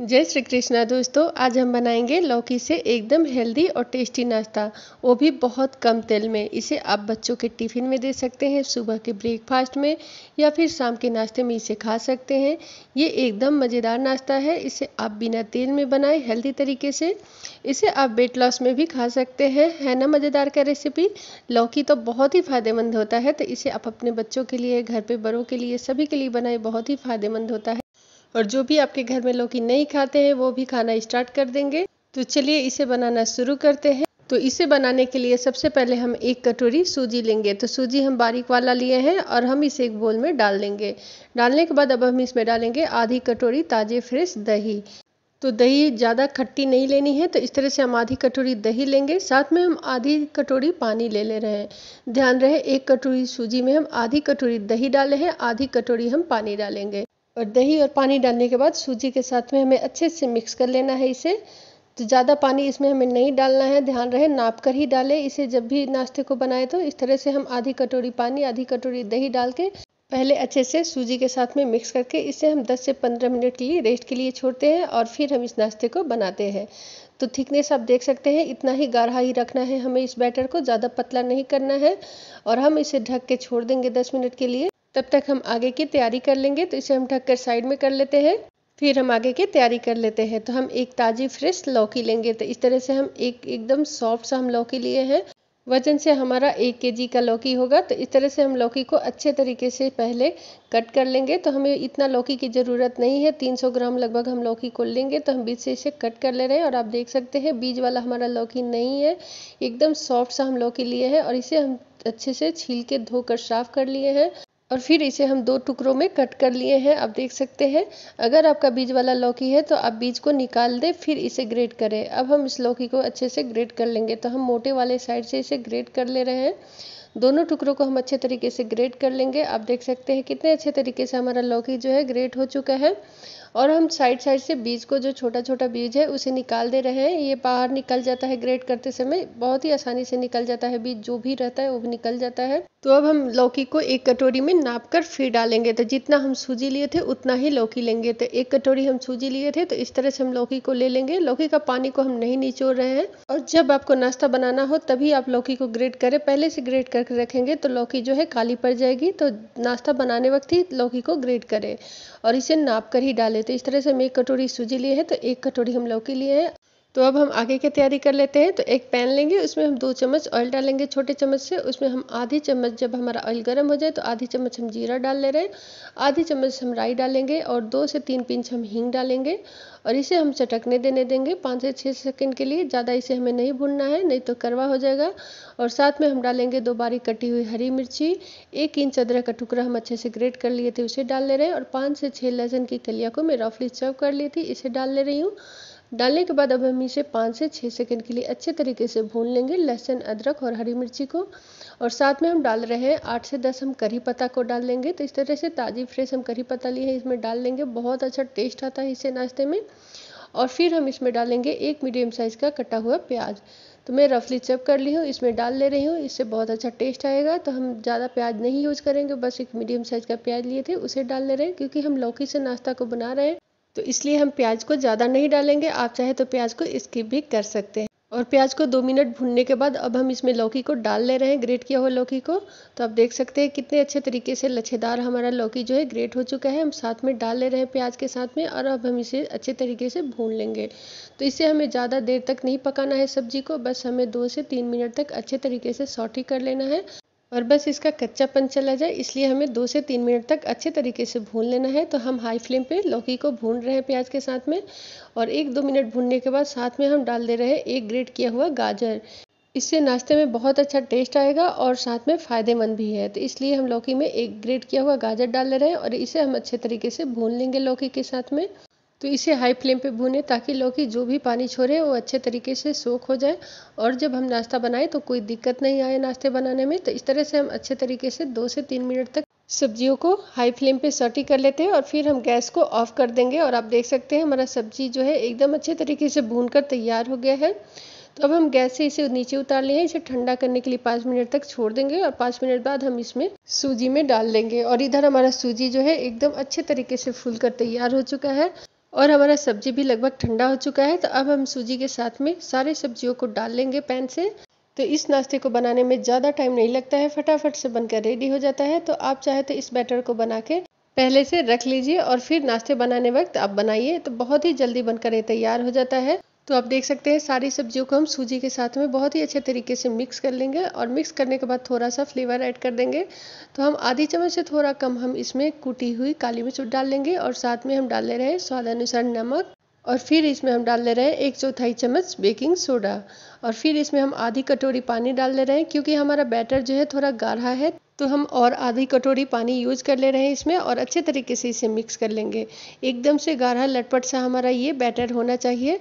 जय श्री कृष्णा दोस्तों आज हम बनाएंगे लौकी से एकदम हेल्दी और टेस्टी नाश्ता वो भी बहुत कम तेल में इसे आप बच्चों के टिफ़िन में दे सकते हैं सुबह के ब्रेकफास्ट में या फिर शाम के नाश्ते में इसे खा सकते हैं ये एकदम मज़ेदार नाश्ता है इसे आप बिना तेल में बनाएं हेल्दी तरीके से इसे आप वेट लॉस में भी खा सकते हैं है ना मज़ेदार का रेसिपी लौकी तो बहुत ही फ़ायदेमंद होता है तो इसे आप अपने बच्चों के लिए घर पर बड़ों के लिए सभी के लिए बनाए बहुत ही फ़ायदेमंद होता है और जो भी आपके घर में लोग नहीं खाते हैं वो भी खाना स्टार्ट कर देंगे तो चलिए इसे बनाना शुरू करते हैं तो इसे बनाने के लिए सबसे पहले हम एक कटोरी सूजी लेंगे तो सूजी हम बारीक वाला लिए हैं और हम इसे एक बोल में डाल देंगे डालने के बाद अब हम इसमें डालेंगे आधी कटोरी ताज़े फ्रेश दही तो दही ज़्यादा खट्टी नहीं लेनी है तो इस तरह से हम आधी कटोरी दही लेंगे साथ में हम आधी कटोरी पानी ले ले रहे हैं ध्यान रहे एक कटोरी सूजी में हम आधी कटोरी दही डाले हैं आधी कटोरी हम पानी डालेंगे और दही और पानी डालने के बाद सूजी के साथ में हमें अच्छे से मिक्स कर लेना है इसे तो ज़्यादा पानी इसमें हमें नहीं डालना है ध्यान रहे नाप कर ही डालें इसे जब भी नाश्ते को बनाए तो इस तरह से हम आधी कटोरी पानी आधी कटोरी दही डाल के पहले अच्छे से सूजी के साथ में मिक्स करके इसे हम 10 से 15 मिनट के लिए रेस्ट के लिए छोड़ते हैं और फिर हम इस नाश्ते को बनाते हैं तो थिकनेस आप देख सकते हैं इतना ही गाढ़ा ही रखना है हमें इस बैटर को ज़्यादा पतला नहीं करना है और हम इसे ढक के छोड़ देंगे दस मिनट के लिए तब तक हम आगे की तैयारी कर लेंगे तो इसे हम ढक कर साइड में कर लेते हैं फिर हम आगे की तैयारी कर लेते हैं तो हम एक ताज़ी फ्रेश लौकी लेंगे तो इस तरह से हम एक एकदम सॉफ्ट सा हम लौकी लिए हैं वजन से हमारा एक के का लौकी होगा तो इस तरह से हम लौकी को अच्छे तरीके से पहले कट कर लेंगे तो हमें इतना लौकी की ज़रूरत नहीं है 300 ग्राम लगभग हम लौकी को लेंगे तो हम बीज से इसे कट कर ले रहे हैं और आप देख सकते हैं बीज वाला हमारा लौकी नहीं है एकदम सॉफ्ट सा हम लौकी लिए हैं और इसे हम अच्छे से छील के धोकर साफ कर लिए हैं और फिर इसे हम दो टुकड़ों में कट कर लिए हैं आप देख सकते हैं अगर आपका बीज वाला लौकी है तो आप बीज को निकाल दें फिर इसे ग्रेट करें अब हम इस लौकी को अच्छे से ग्रेट कर लेंगे तो हम मोटे वाले साइड से इसे ग्रेट कर ले रहे हैं दोनों टुकड़ों को हम अच्छे तरीके से ग्रेट कर लेंगे आप देख सकते हैं कितने अच्छे तरीके से हमारा लौकी जो है ग्रेट हो चुका है और हम साइड साइड से बीज को जो छोटा छोटा बीज है उसे निकाल दे रहे हैं ये बाहर निकल जाता है ग्रेट करते समय बहुत ही आसानी से निकल जाता है बीज जो भी रहता है वो भी निकल जाता है तो अब हम लौकी को एक कटोरी में नाप कर फिर डालेंगे तो जितना हम सूजी लिए थे उतना ही लौकी लेंगे तो एक कटोरी हम सूजी लिए थे तो इस तरह से हम लौकी को ले लेंगे लौकी का पानी को हम नहीं निचोड़ रहे हैं और जब आपको नाश्ता बनाना हो तभी आप लौकी को ग्रेट करें पहले से ग्रेट कर रख रखेंगे तो लौकी जो है काली पड़ जाएगी तो नाश्ता बनाने वक्त ही लौकी को ग्रेट करें और इसे नाप कर ही डालें तो इस तरह से हम एक कटोरी सूजी लिए है तो एक कटोरी हम लौकी लिए हैं तो अब हम आगे की तैयारी कर लेते हैं तो एक पैन लेंगे उसमें हम दो चम्मच ऑयल डालेंगे छोटे चम्मच से उसमें हम आधी चम्मच जब हमारा ऑयल गर्म हो जाए तो आधी चम्मच हम जीरा डाल ले रहे हैं आधी चम्मच हम राई डालेंगे और दो से तीन पिंच हम हींग डालेंगे और इसे हम चटकने देने देंगे पाँच से छः सेकेंड के लिए ज़्यादा इसे हमें नहीं भूनना है नहीं तो करवा हो जाएगा और साथ में हम डालेंगे दो बारी कटी हुई हरी मिर्ची एक इंच अदरक का टुकड़ा हम अच्छे से ग्रेट कर लिए थे उसे डाल ले रहे हैं और पाँच से छः लहसन की कलिया को मैं रफली सर्व कर ली थी इसे डाल ले रही हूँ डालने के बाद अब हम इसे पाँच से छः सेकंड के लिए अच्छे तरीके से भून लेंगे लहसुन अदरक और हरी मिर्ची को और साथ में हम डाल रहे हैं आठ से दस हम करी पत्ता को डाल लेंगे तो इस तरह से ताज़ी फ्रेश हम करी पत्ता लिए हैं इसमें डाल लेंगे बहुत अच्छा टेस्ट आता है इसे नाश्ते में और फिर हम इसमें डालेंगे एक मीडियम साइज़ का कटा हुआ प्याज तो मैं रफली चप कर ली हूँ इसमें डाल ले रही हूँ इससे बहुत अच्छा टेस्ट आएगा तो हम ज़्यादा प्याज नहीं यूज करेंगे बस एक मीडियम साइज़ का प्याज लिए थे उसे डाल ले रहे हैं क्योंकि हम लौकी से नाश्ता को बना रहे हैं तो इसलिए हम प्याज को ज़्यादा नहीं डालेंगे आप चाहे तो प्याज को स्किप भी कर सकते हैं और प्याज को दो मिनट भूनने के बाद अब हम इसमें लौकी को डाल ले रहे हैं ग्रेट किया हुआ लौकी को तो आप देख सकते हैं कितने अच्छे तरीके से लच्छेदार हमारा लौकी जो है ग्रेट हो चुका है हम साथ में डाल ले रहे हैं प्याज के साथ में और अब हम इसे अच्छे तरीके से भून लेंगे तो इसे हमें ज़्यादा देर तक नहीं पकाना है सब्जी को बस हमें दो से तीन मिनट तक अच्छे तरीके से सौटी कर लेना है और बस इसका कच्चापन चला जाए इसलिए हमें दो से तीन मिनट तक अच्छे तरीके से भून लेना है तो हम हाई फ्लेम पे लौकी को भून रहे हैं प्याज के साथ में और एक दो मिनट भूनने के बाद साथ में हम डाल दे रहे हैं एक ग्रेट किया हुआ गाजर इससे नाश्ते में बहुत अच्छा टेस्ट आएगा और साथ में फ़ायदेमंद भी है तो इसलिए हम लौकी में एक ग्रेट किया हुआ गाजर डाल रहे हैं और इसे हम अच्छे तरीके से भून लेंगे लौकी के साथ में तो इसे हाई फ्लेम पे भूने ताकि लौकी जो भी पानी छोड़े वो अच्छे तरीके से सोख हो जाए और जब हम नाश्ता बनाएं तो कोई दिक्कत नहीं आए नाश्ते बनाने में तो इस तरह से हम अच्छे तरीके से दो से तीन मिनट तक सब्जियों को हाई फ्लेम पे सटी कर लेते हैं और फिर हम गैस को ऑफ कर देंगे और आप देख सकते हैं हमारा सब्जी जो है एकदम अच्छे तरीके से भून कर तैयार हो गया है तो अब हम गैस से इसे नीचे उतार लिए हैं इसे ठंडा करने के लिए पाँच मिनट तक छोड़ देंगे और पाँच मिनट बाद हम इसमें सूजी में डाल लेंगे और इधर हमारा सूजी जो है एकदम अच्छे तरीके से फूल कर तैयार हो चुका है और हमारा सब्जी भी लगभग ठंडा हो चुका है तो अब हम सूजी के साथ में सारे सब्जियों को डाल लेंगे पैन से तो इस नाश्ते को बनाने में ज़्यादा टाइम नहीं लगता है फटाफट से बनकर रेडी हो जाता है तो आप चाहे तो इस बैटर को बना के पहले से रख लीजिए और फिर नाश्ते बनाने वक्त आप बनाइए तो बहुत ही जल्दी बनकर ये तैयार हो जाता है तो आप देख सकते हैं सारी सब्जियों को हम सूजी के साथ में बहुत ही अच्छे तरीके से मिक्स कर लेंगे और मिक्स करने के बाद थोड़ा सा फ्लेवर ऐड कर देंगे तो हम आधी चम्मच से थोड़ा कम हम इसमें कूटी हुई काली मिर्च डाल लेंगे और साथ में हम डाल ले रहे हैं स्वाद अनुसार नमक और फिर इसमें हम डाल ले रहे हैं एक चौथाई चम्मच बेकिंग सोडा और फिर इसमें हम आधी कटोरी पानी डाल ले रहे हैं क्योंकि हमारा बैटर जो है थोड़ा गाढ़ा है तो हम और आधी कटोरी पानी यूज कर ले रहे हैं इसमें और अच्छे तरीके से इसे मिक्स कर लेंगे एकदम से गाढ़ा लटपट सा हमारा ये बैटर होना चाहिए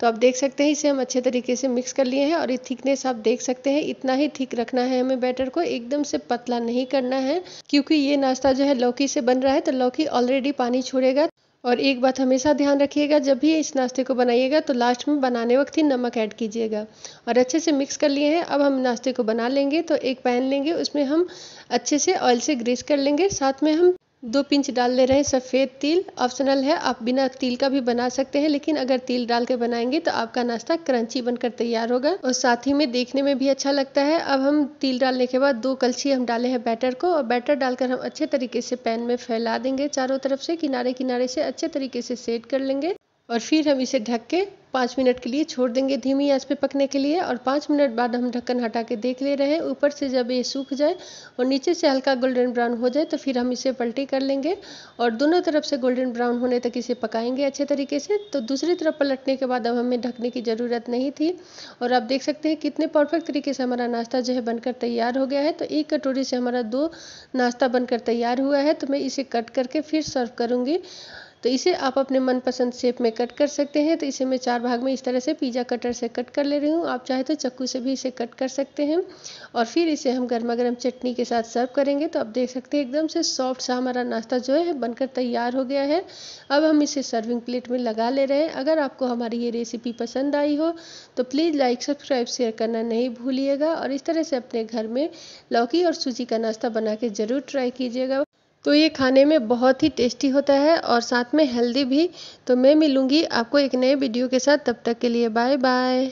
तो आप देख सकते हैं इसे हम अच्छे तरीके से मिक्स कर लिए हैं और ये थिकनेस आप देख सकते हैं इतना ही थिक रखना है हमें बैटर को एकदम से पतला नहीं करना है क्योंकि ये नाश्ता जो है लौकी से बन रहा है तो लौकी ऑलरेडी पानी छोड़ेगा और एक बात हमेशा ध्यान रखिएगा जब भी इस नाश्ते को बनाइएगा तो लास्ट में बनाने वक्त ही नमक ऐड कीजिएगा और अच्छे से मिक्स कर लिए हैं अब हम नाश्ते को बना लेंगे तो एक पैन लेंगे उसमें हम अच्छे से ऑयल से ग्रीस कर लेंगे साथ में हम दो पिंच डाल ले रहे हैं सफ़ेद तिल ऑप्शनल है आप बिना तिल का भी बना सकते हैं लेकिन अगर तिल डाल के बनाएंगे तो आपका नाश्ता क्रंची बनकर तैयार होगा और साथ ही में देखने में भी अच्छा लगता है अब हम तिल डालने के बाद दो कलछी हम डाले हैं बैटर को और बैटर डालकर हम अच्छे तरीके से पैन में फैला देंगे चारों तरफ से किनारे किनारे से अच्छे तरीके से सेट कर लेंगे और फिर हम इसे ढक के पाँच मिनट के लिए छोड़ देंगे धीमी आंच पे पकने के लिए और पाँच मिनट बाद हम ढक्कन हटा के देख ले रहे हैं ऊपर से जब ये सूख जाए और नीचे से हल्का गोल्डन ब्राउन हो जाए तो फिर हम इसे पलटी कर लेंगे और दोनों तरफ से गोल्डन ब्राउन होने तक इसे पकाएंगे अच्छे तरीके से तो दूसरी तरफ पलटने के बाद अब हमें ढकने की ज़रूरत नहीं थी और आप देख सकते हैं कितने परफेक्ट तरीके से हमारा नाश्ता जो है बनकर तैयार हो गया है तो एक कटोरी से हमारा दो नाश्ता बनकर तैयार हुआ है तो मैं इसे कट करके फिर सर्व करूँगी तो इसे आप अपने मनपसंद शेप में कट कर सकते हैं तो इसे मैं चार भाग में इस तरह से पिज़्ज़ा कटर से कट कर ले रही हूँ आप चाहे तो चक्कू से भी इसे कट कर सकते हैं और फिर इसे हम गर्मा गर्म चटनी के साथ सर्व करेंगे तो आप देख सकते हैं एकदम से सॉफ्ट सा हमारा नाश्ता जो है बनकर तैयार हो गया है अब हम इसे सर्विंग प्लेट में लगा ले रहे हैं अगर आपको हमारी ये रेसिपी पसंद आई हो तो प्लीज़ लाइक सब्सक्राइब शेयर करना नहीं भूलिएगा और इस तरह से अपने घर में लौकी और सूजी का नाश्ता बना के ज़रूर ट्राई कीजिएगा तो ये खाने में बहुत ही टेस्टी होता है और साथ में हेल्दी भी तो मैं मिलूँगी आपको एक नए वीडियो के साथ तब तक के लिए बाय बाय